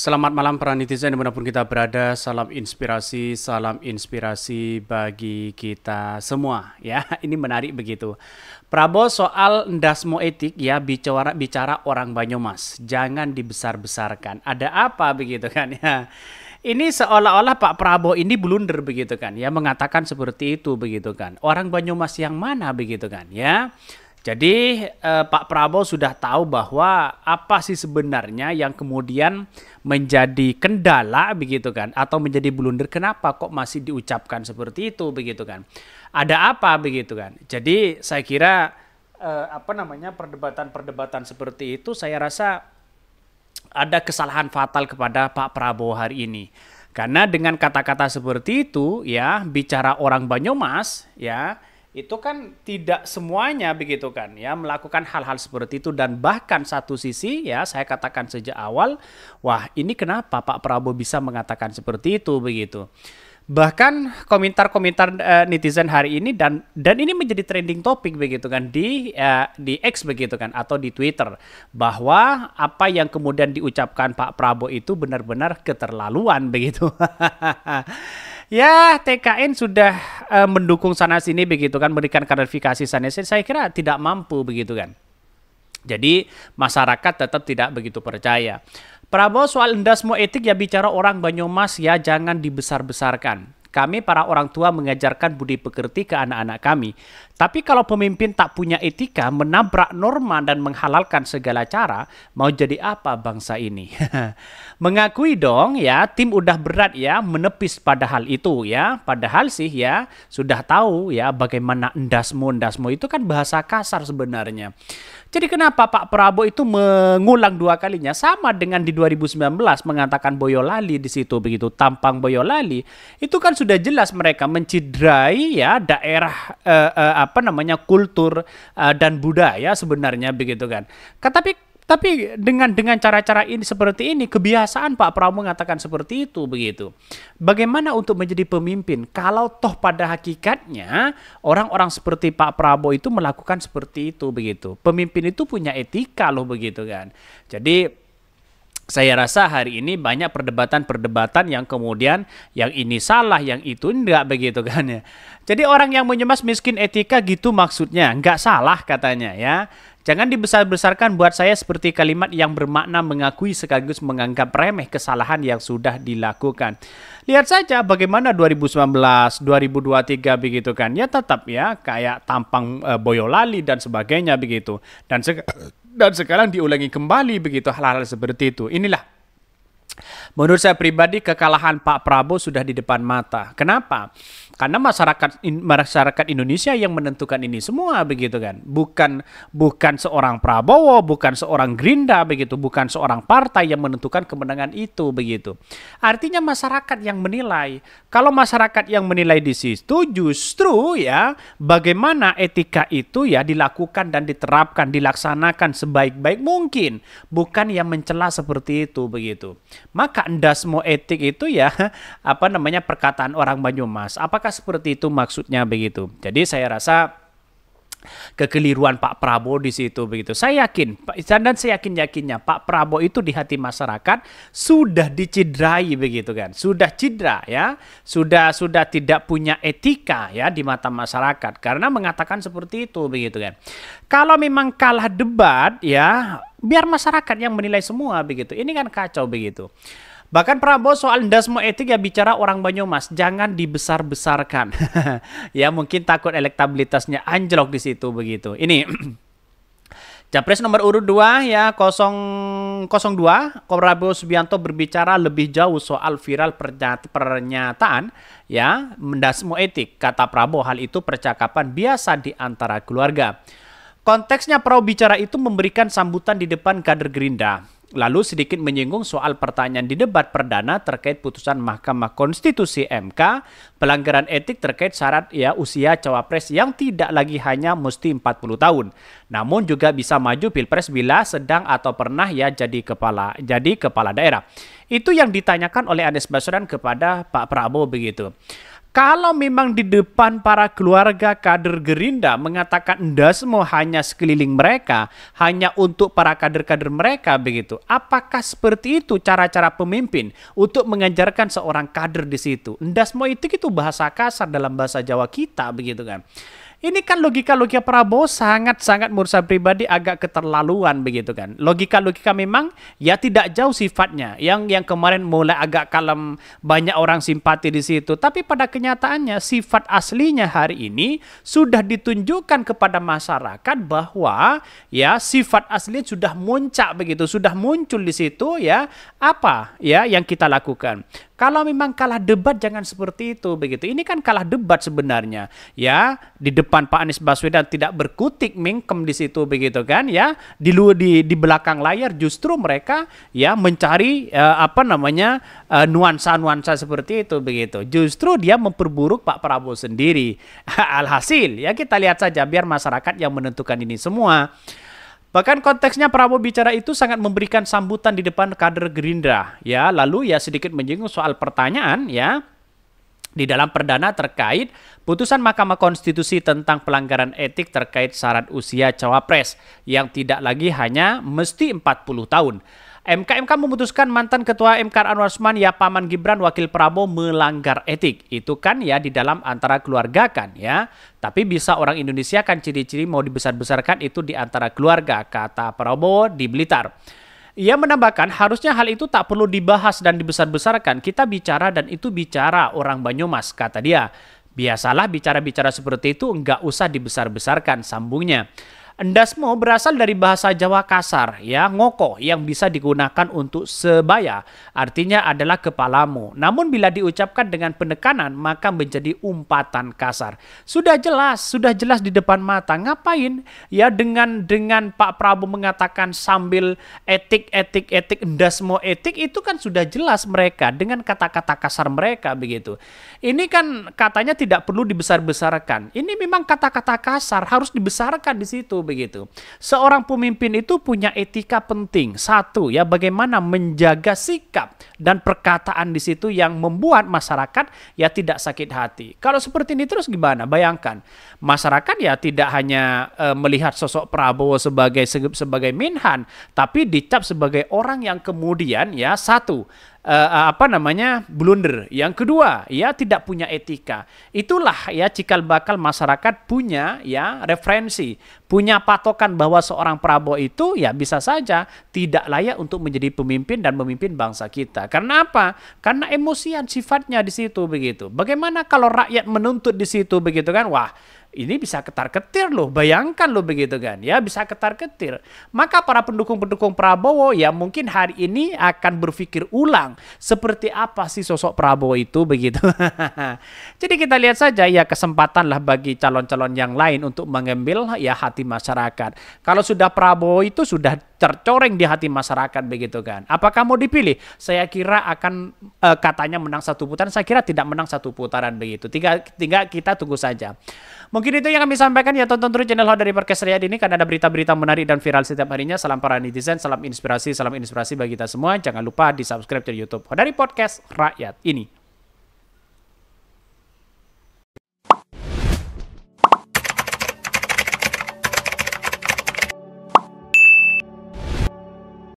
Selamat malam para netizen dimanapun kita berada. Salam inspirasi, salam inspirasi bagi kita semua. Ya, ini menarik begitu. Prabowo soal ndasmo etik ya bicara bicara orang Banyumas. Jangan dibesar-besarkan. Ada apa begitu kan ya? Ini seolah-olah Pak Prabowo ini blunder begitu kan ya mengatakan seperti itu begitu kan. Orang Banyumas yang mana begitu kan ya? Jadi eh, Pak Prabowo sudah tahu bahwa apa sih sebenarnya yang kemudian menjadi kendala begitu kan atau menjadi blunder kenapa kok masih diucapkan seperti itu begitu kan. Ada apa begitu kan. Jadi saya kira eh, apa namanya perdebatan-perdebatan seperti itu saya rasa ada kesalahan fatal kepada Pak Prabowo hari ini. Karena dengan kata-kata seperti itu ya bicara orang Banyumas ya itu kan tidak semuanya begitu kan ya melakukan hal-hal seperti itu dan bahkan satu sisi ya saya katakan sejak awal wah ini kenapa Pak Prabowo bisa mengatakan seperti itu begitu bahkan komentar-komentar uh, netizen hari ini dan dan ini menjadi trending topic begitu kan di uh, di X begitu kan atau di Twitter bahwa apa yang kemudian diucapkan Pak Prabowo itu benar-benar keterlaluan begitu ya TKN sudah uh, mendukung sana sini begitu kan memberikan klarifikasi sana sini saya kira tidak mampu begitu kan. Jadi masyarakat tetap tidak begitu percaya. Prabowo soal endasmo etik ya bicara orang Banyumas ya jangan dibesar-besarkan. Kami para orang tua mengajarkan budi pekerti ke anak-anak kami. Tapi kalau pemimpin tak punya etika, menabrak norma dan menghalalkan segala cara, mau jadi apa bangsa ini? Mengakui dong ya, tim udah berat ya menepis pada hal itu ya. Padahal sih ya sudah tahu ya bagaimana endasmu endasmu itu kan bahasa kasar sebenarnya. Jadi kenapa Pak Prabowo itu mengulang dua kalinya sama dengan di 2019 mengatakan Boyolali di situ begitu tampang Boyolali itu kan sudah jelas mereka mencidrai ya daerah eh, eh, apa namanya kultur eh, dan budaya sebenarnya begitu kan. Tapi tapi dengan dengan cara-cara ini seperti ini, kebiasaan Pak Prabowo mengatakan seperti itu begitu. Bagaimana untuk menjadi pemimpin kalau toh pada hakikatnya orang-orang seperti Pak Prabowo itu melakukan seperti itu begitu. Pemimpin itu punya etika loh begitu kan. Jadi saya rasa hari ini banyak perdebatan-perdebatan yang kemudian yang ini salah, yang itu enggak begitu kan ya. Jadi orang yang menyemas miskin etika gitu maksudnya, enggak salah katanya ya. Jangan dibesar-besarkan buat saya seperti kalimat yang bermakna mengakui sekaligus menganggap remeh kesalahan yang sudah dilakukan. Lihat saja bagaimana 2019, 2023 begitu kan. Ya tetap ya kayak tampang e, Boyolali dan sebagainya begitu. Dan se dan sekarang diulangi kembali begitu hal-hal seperti itu. Inilah Menurut saya pribadi kekalahan Pak Prabowo sudah di depan mata. Kenapa? Karena masyarakat masyarakat Indonesia yang menentukan ini semua begitu kan. Bukan bukan seorang Prabowo, bukan seorang Gerindra begitu, bukan seorang partai yang menentukan kemenangan itu begitu. Artinya masyarakat yang menilai. Kalau masyarakat yang menilai di situ justru ya bagaimana etika itu ya dilakukan dan diterapkan, dilaksanakan sebaik-baik mungkin, bukan yang mencela seperti itu begitu. Maka Kandas mau etik itu ya apa namanya perkataan orang Banyumas. Apakah seperti itu maksudnya begitu? Jadi saya rasa kekeliruan Pak Prabowo di situ begitu. Saya yakin dan saya yakin yakinnya Pak Prabowo itu di hati masyarakat sudah dicidrai begitu kan, sudah cedera ya, sudah sudah tidak punya etika ya di mata masyarakat karena mengatakan seperti itu begitu kan. Kalau memang kalah debat ya biar masyarakat yang menilai semua begitu. Ini kan kacau begitu. Bahkan Prabowo soal dasmo etik ya bicara orang Banyumas, jangan dibesar-besarkan. ya mungkin takut elektabilitasnya anjlok di situ begitu. Ini Capres nomor urut 2 ya 002 Prabowo Subianto berbicara lebih jauh soal viral pernyataan ya mendasmo etik kata Prabowo hal itu percakapan biasa di antara keluarga. Konteksnya Prabowo bicara itu memberikan sambutan di depan kader Gerindra Lalu sedikit menyinggung soal pertanyaan di debat perdana terkait putusan Mahkamah Konstitusi MK pelanggaran etik terkait syarat ya usia cawapres yang tidak lagi hanya mesti 40 tahun. Namun juga bisa maju pilpres bila sedang atau pernah ya jadi kepala jadi kepala daerah. Itu yang ditanyakan oleh Anies Baswedan kepada Pak Prabowo begitu. Kalau memang di depan para keluarga kader Gerindra mengatakan Anda semua hanya sekeliling mereka, hanya untuk para kader-kader mereka begitu. Apakah seperti itu cara-cara pemimpin untuk mengajarkan seorang kader di situ? Anda semua itu gitu bahasa kasar dalam bahasa Jawa kita begitu kan. Ini kan logika-logika Prabowo sangat-sangat menurut saya pribadi agak keterlaluan begitu kan. Logika-logika memang ya tidak jauh sifatnya. Yang yang kemarin mulai agak kalem banyak orang simpati di situ. Tapi pada kenyataannya sifat aslinya hari ini sudah ditunjukkan kepada masyarakat bahwa ya sifat asli sudah muncak begitu, sudah muncul di situ ya apa ya yang kita lakukan. Kalau memang kalah debat jangan seperti itu begitu. Ini kan kalah debat sebenarnya ya di depan Pak Anies Baswedan tidak berkutik mingkem di situ begitu kan ya di lu di di belakang layar justru mereka ya mencari uh, apa namanya uh, nuansa-nuansa seperti itu begitu. Justru dia memperburuk Pak Prabowo sendiri. Alhasil ya kita lihat saja biar masyarakat yang menentukan ini semua. Bahkan konteksnya Prabowo bicara itu sangat memberikan sambutan di depan kader Gerindra ya. Lalu ya sedikit menyinggung soal pertanyaan ya di dalam perdana terkait putusan Mahkamah Konstitusi tentang pelanggaran etik terkait syarat usia cawapres yang tidak lagi hanya mesti 40 tahun. MKMK -MK memutuskan mantan ketua MK Usman ya Paman Gibran wakil Prabowo melanggar etik. Itu kan ya di dalam antara keluarga kan ya. Tapi bisa orang Indonesia kan ciri-ciri mau dibesar-besarkan itu di antara keluarga kata Prabowo di Blitar. Ia menambahkan harusnya hal itu tak perlu dibahas dan dibesar-besarkan. Kita bicara dan itu bicara orang Banyumas kata dia. Biasalah bicara-bicara seperti itu enggak usah dibesar-besarkan sambungnya. Endasmo berasal dari bahasa Jawa kasar, ya, ngoko yang bisa digunakan untuk sebaya, artinya adalah kepalamu. Namun bila diucapkan dengan penekanan maka menjadi umpatan kasar. Sudah jelas, sudah jelas di depan mata. Ngapain? Ya dengan dengan Pak Prabowo mengatakan sambil etik etik etik endasmo etik itu kan sudah jelas mereka dengan kata-kata kasar mereka begitu. Ini kan katanya tidak perlu dibesar-besarkan. Ini memang kata-kata kasar harus dibesarkan di situ begitu. Seorang pemimpin itu punya etika penting. Satu ya bagaimana menjaga sikap dan perkataan di situ yang membuat masyarakat ya tidak sakit hati. Kalau seperti ini terus gimana? Bayangkan masyarakat ya tidak hanya e, melihat sosok Prabowo sebagai sebagai Minhan tapi dicap sebagai orang yang kemudian ya satu uh, apa namanya blunder. Yang kedua, ya tidak punya etika. Itulah ya cikal bakal masyarakat punya ya referensi, punya patokan bahwa seorang Prabowo itu ya bisa saja tidak layak untuk menjadi pemimpin dan memimpin bangsa kita. Karena apa? Karena emosian sifatnya di situ begitu. Bagaimana kalau rakyat menuntut di situ begitu kan? Wah, ini bisa ketar-ketir loh, bayangkan loh begitu kan, ya bisa ketar-ketir. Maka para pendukung-pendukung Prabowo ya mungkin hari ini akan berpikir ulang seperti apa sih sosok Prabowo itu begitu. Jadi kita lihat saja ya kesempatan lah bagi calon-calon yang lain untuk mengambil ya hati masyarakat. Kalau sudah Prabowo itu sudah tercoreng di hati masyarakat begitu kan. Apakah mau dipilih? Saya kira akan eh, katanya menang satu putaran, saya kira tidak menang satu putaran begitu. Tinggal, tinggal kita tunggu saja. Mungkin itu yang kami sampaikan ya tonton terus channel Hot dari Podcast Riyad ini karena ada berita-berita menarik dan viral setiap harinya. Salam para netizen, salam inspirasi, salam inspirasi bagi kita semua. Jangan lupa di subscribe channel YouTube Hot dari Podcast Rakyat ini.